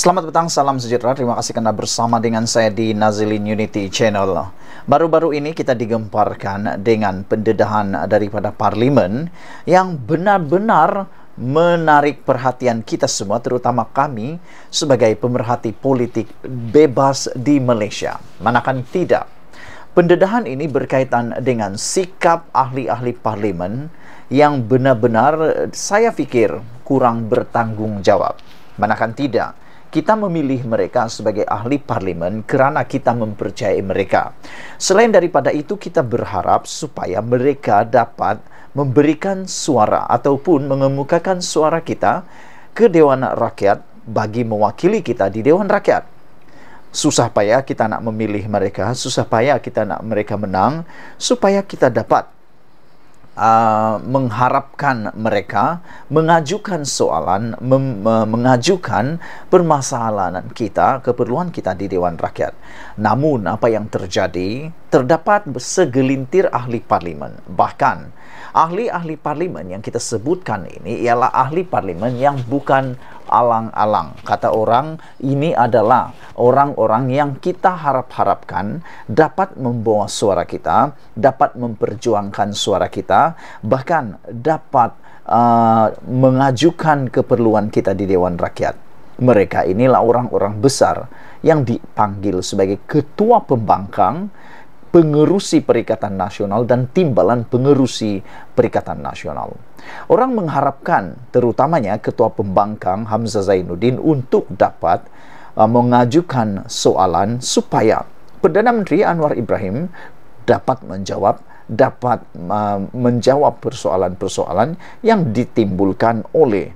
Selamat petang, salam sejahtera. Terima kasih kerana bersama dengan saya di Nazilin Unity Channel. Baru-baru ini kita digemparkan dengan pendedahan daripada Parlimen yang benar-benar menarik perhatian kita semua, terutama kami sebagai pemerhati politik bebas di Malaysia. Manakan tidak. Pendedahan ini berkaitan dengan sikap ahli-ahli Parlimen yang benar-benar saya fikir kurang bertanggungjawab. Manakan tidak kita memilih mereka sebagai ahli parlimen kerana kita mempercayai mereka. Selain daripada itu, kita berharap supaya mereka dapat memberikan suara ataupun mengemukakan suara kita ke Dewan Rakyat bagi mewakili kita di Dewan Rakyat. Susah payah kita nak memilih mereka, susah payah kita nak mereka menang supaya kita dapat uh, mengharapkan mereka mengajukan soalan mem- uh, mengajukan permasalahan kita keperluan kita di dewan rakyat namun apa yang terjadi terdapat segelintir ahli parlimen bahkan ahli-ahli parlimen yang kita sebutkan ini ialah ahli parlimen yang bukan alang-alang kata orang ini adalah orang-orang yang kita harap-harapkan dapat membawa suara kita dapat memperjuangkan suara kita bahkan dapat uh, mengajukan keperluan kita di Dewan Rakyat. Mereka inilah orang-orang besar yang dipanggil sebagai ketua pembangkang, pengerusi Perikatan Nasional dan timbalan pengerusi Perikatan Nasional. Orang mengharapkan terutamanya ketua pembangkang Hamzah Zainuddin untuk dapat uh, mengajukan soalan supaya Perdana Menteri Anwar Ibrahim dapat menjawab dapat uh, menjawab persoalan-persoalan yang ditimbulkan oleh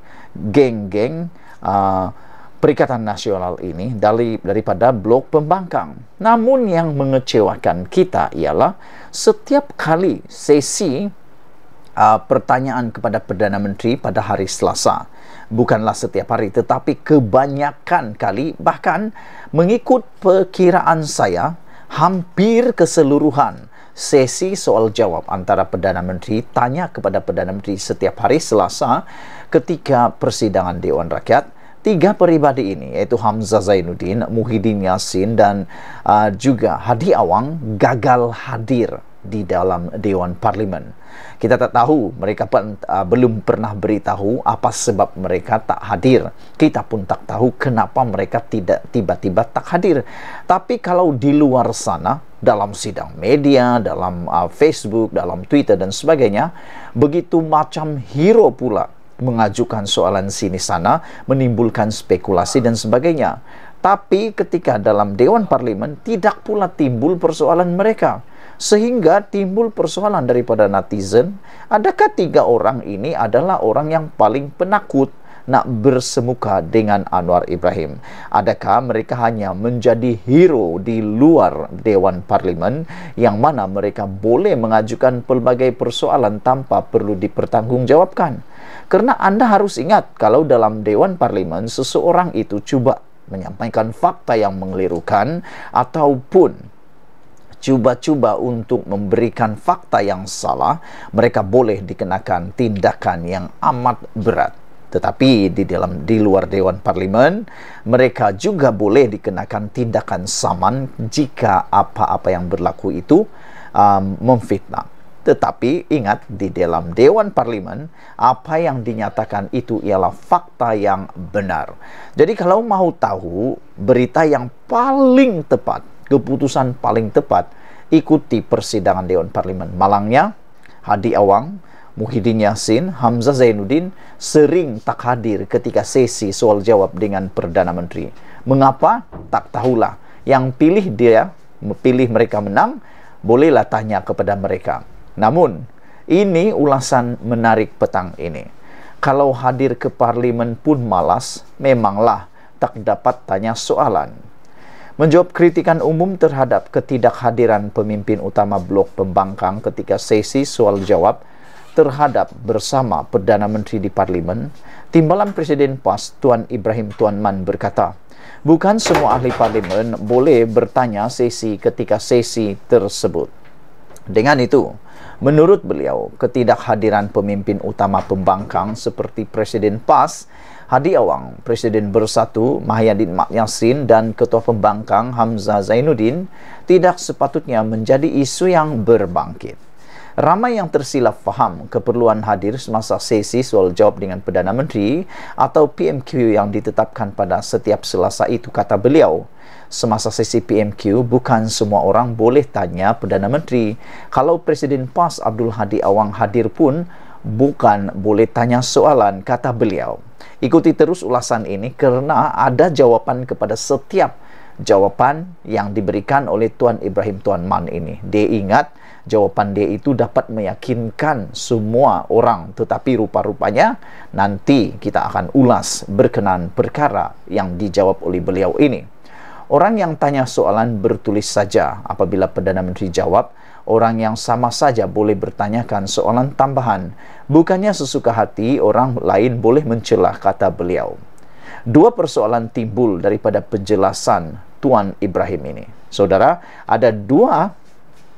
geng-geng uh, Perikatan Nasional ini dari daripada blok pembangkang. Namun yang mengecewakan kita ialah setiap kali sesi uh, pertanyaan kepada Perdana Menteri pada hari Selasa, bukanlah setiap hari tetapi kebanyakan kali bahkan mengikut perkiraan saya hampir keseluruhan sesi soal jawab antara Perdana Menteri tanya kepada Perdana Menteri setiap hari Selasa ketika persidangan Dewan Rakyat tiga peribadi ini iaitu Hamzah Zainuddin, Muhyiddin Yassin dan uh, juga Hadi Awang gagal hadir di dalam Dewan Parlimen. Kita tak tahu mereka pen, uh, belum pernah beritahu apa sebab mereka tak hadir. Kita pun tak tahu kenapa mereka tidak tiba-tiba tak hadir. Tapi kalau di luar sana dalam sidang media, dalam uh, Facebook, dalam Twitter dan sebagainya, begitu macam hero pula mengajukan soalan sini sana, menimbulkan spekulasi dan sebagainya. Tapi ketika dalam Dewan Parlimen tidak pula timbul persoalan mereka sehingga timbul persoalan daripada netizen adakah tiga orang ini adalah orang yang paling penakut nak bersemuka dengan Anwar Ibrahim adakah mereka hanya menjadi hero di luar Dewan Parlimen yang mana mereka boleh mengajukan pelbagai persoalan tanpa perlu dipertanggungjawabkan kerana anda harus ingat kalau dalam Dewan Parlimen seseorang itu cuba menyampaikan fakta yang mengelirukan ataupun Cuba-cuba untuk memberikan fakta yang salah, mereka boleh dikenakan tindakan yang amat berat. Tetapi di dalam di luar dewan Parlimen, mereka juga boleh dikenakan tindakan saman jika apa-apa yang berlaku itu um, memfitnah. Tetapi ingat di dalam Dewan Parlimen, apa yang dinyatakan itu ialah fakta yang benar. Jadi kalau mau tahu berita yang paling tepat keputusan paling tepat ikuti persidangan Dewan Parlimen. Malangnya, Hadi Awang, Muhyiddin Yassin, Hamzah Zainuddin sering tak hadir ketika sesi soal jawab dengan Perdana Menteri. Mengapa? Tak tahulah. Yang pilih dia, pilih mereka menang, bolehlah tanya kepada mereka. Namun, ini ulasan menarik petang ini. Kalau hadir ke parlimen pun malas, memanglah tak dapat tanya soalan menjawab kritikan umum terhadap ketidakhadiran pemimpin utama blok pembangkang ketika sesi soal jawab terhadap bersama Perdana Menteri di Parlimen, Timbalan Presiden PAS Tuan Ibrahim Tuan Man berkata, bukan semua ahli Parlimen boleh bertanya sesi ketika sesi tersebut. Dengan itu, menurut beliau, ketidakhadiran pemimpin utama pembangkang seperti Presiden PAS Hadi Awang, Presiden Bersatu Mahyadin Mak Yassin dan Ketua Pembangkang Hamzah Zainuddin tidak sepatutnya menjadi isu yang berbangkit. Ramai yang tersilap faham keperluan hadir semasa sesi soal jawab dengan Perdana Menteri atau PMQ yang ditetapkan pada setiap selasa itu kata beliau. Semasa sesi PMQ, bukan semua orang boleh tanya Perdana Menteri. Kalau Presiden PAS Abdul Hadi Awang hadir pun, bukan boleh tanya soalan, kata beliau. Ikuti terus ulasan ini kerana ada jawapan kepada setiap jawapan yang diberikan oleh Tuan Ibrahim Tuan Man ini. Dia ingat jawapan dia itu dapat meyakinkan semua orang tetapi rupa-rupanya nanti kita akan ulas berkenan perkara yang dijawab oleh beliau ini. Orang yang tanya soalan bertulis saja apabila Perdana Menteri jawab, orang yang sama saja boleh bertanyakan soalan tambahan. Bukannya sesuka hati, orang lain boleh mencelah kata beliau. Dua persoalan timbul daripada penjelasan Tuan Ibrahim ini. Saudara, ada dua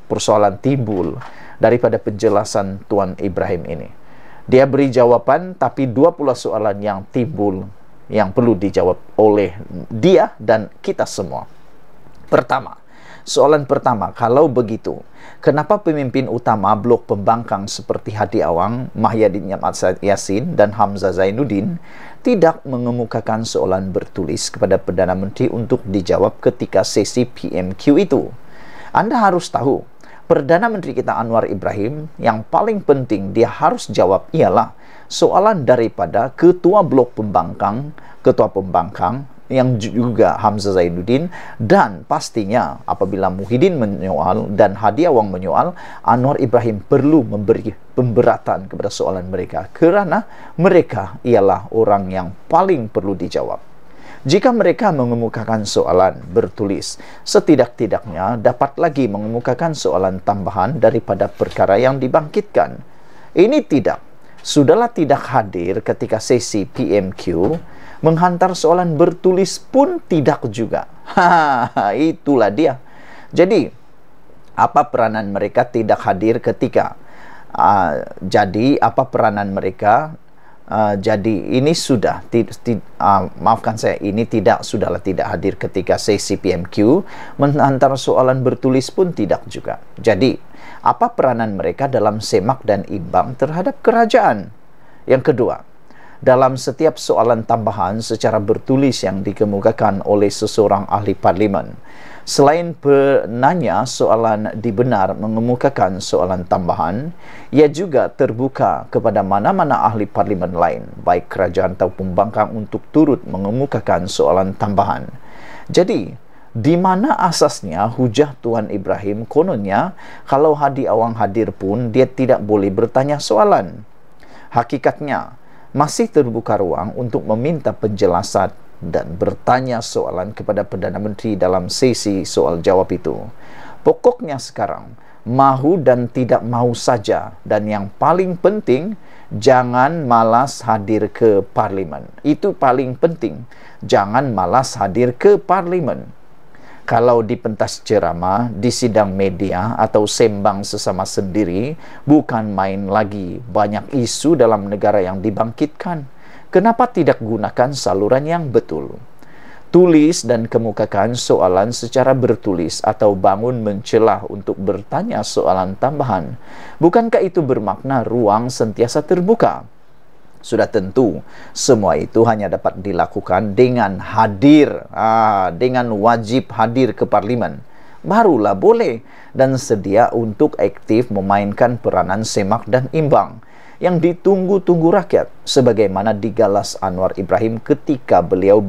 persoalan timbul daripada penjelasan Tuan Ibrahim ini. Dia beri jawapan, tapi dua pula soalan yang timbul yang perlu dijawab oleh dia dan kita semua. Pertama, soalan pertama, kalau begitu, kenapa pemimpin utama blok pembangkang seperti Hadi Awang, Mahyadin Yamat Yasin, dan Hamzah Zainuddin tidak mengemukakan soalan bertulis kepada Perdana Menteri untuk dijawab ketika sesi PMQ itu? Anda harus tahu, Perdana Menteri kita Anwar Ibrahim, yang paling penting dia harus jawab ialah soalan daripada ketua blok pembangkang ketua pembangkang yang juga Hamzah Zainuddin dan pastinya apabila Muhyiddin menyoal dan Hadiah Wang menyoal Anwar Ibrahim perlu memberi pemberatan kepada soalan mereka kerana mereka ialah orang yang paling perlu dijawab jika mereka mengemukakan soalan bertulis, setidak-tidaknya dapat lagi mengemukakan soalan tambahan daripada perkara yang dibangkitkan. Ini tidak sudahlah tidak hadir ketika sesi PMQ, menghantar soalan bertulis pun tidak juga. Ha, itulah dia. Jadi, apa peranan mereka tidak hadir ketika? Uh, jadi, apa peranan mereka? Uh, jadi, ini sudah, ti, ti, uh, maafkan saya, ini tidak, sudahlah tidak hadir ketika sesi PMQ, menghantar soalan bertulis pun tidak juga. Jadi, apa peranan mereka dalam semak dan imbang terhadap kerajaan. Yang kedua, dalam setiap soalan tambahan secara bertulis yang dikemukakan oleh seseorang ahli parlimen, selain penanya soalan dibenar mengemukakan soalan tambahan, ia juga terbuka kepada mana-mana ahli parlimen lain, baik kerajaan ataupun bangkang untuk turut mengemukakan soalan tambahan. Jadi, di mana asasnya hujah Tuan Ibrahim kononnya kalau hadi awang hadir pun dia tidak boleh bertanya soalan. Hakikatnya masih terbuka ruang untuk meminta penjelasan dan bertanya soalan kepada Perdana Menteri dalam sesi soal jawab itu. Pokoknya sekarang, mahu dan tidak mahu saja dan yang paling penting jangan malas hadir ke parlimen. Itu paling penting. Jangan malas hadir ke parlimen kalau di pentas ceramah, di sidang media atau sembang sesama sendiri, bukan main lagi banyak isu dalam negara yang dibangkitkan. Kenapa tidak gunakan saluran yang betul? Tulis dan kemukakan soalan secara bertulis atau bangun mencelah untuk bertanya soalan tambahan. Bukankah itu bermakna ruang sentiasa terbuka? sudah tentu semua itu hanya dapat dilakukan dengan hadir ah, dengan wajib hadir ke parlimen barulah boleh dan sedia untuk aktif memainkan peranan semak dan imbang yang ditunggu-tunggu rakyat sebagaimana digalas Anwar Ibrahim ketika beliau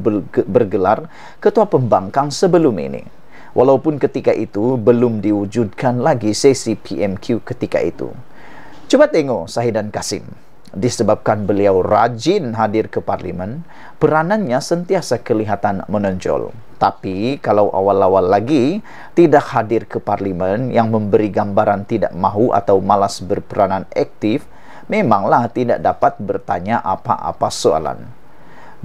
bergelar ketua pembangkang sebelum ini walaupun ketika itu belum diwujudkan lagi sesi PMQ ketika itu Cuba tengok Sahidan Kasim disebabkan beliau rajin hadir ke parlimen, peranannya sentiasa kelihatan menonjol. Tapi kalau awal-awal lagi tidak hadir ke parlimen yang memberi gambaran tidak mahu atau malas berperanan aktif, memanglah tidak dapat bertanya apa-apa soalan.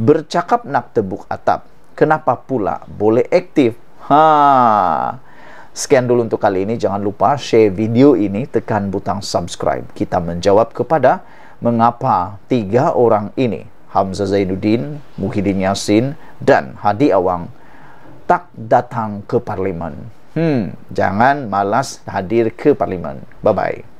Bercakap nak tebuk atap, kenapa pula boleh aktif? Ha. Sekian dulu untuk kali ini, jangan lupa share video ini, tekan butang subscribe. Kita menjawab kepada mengapa tiga orang ini Hamzah Zainuddin, Muhyiddin Yassin dan Hadi Awang tak datang ke parlimen. Hmm, jangan malas hadir ke parlimen. Bye-bye.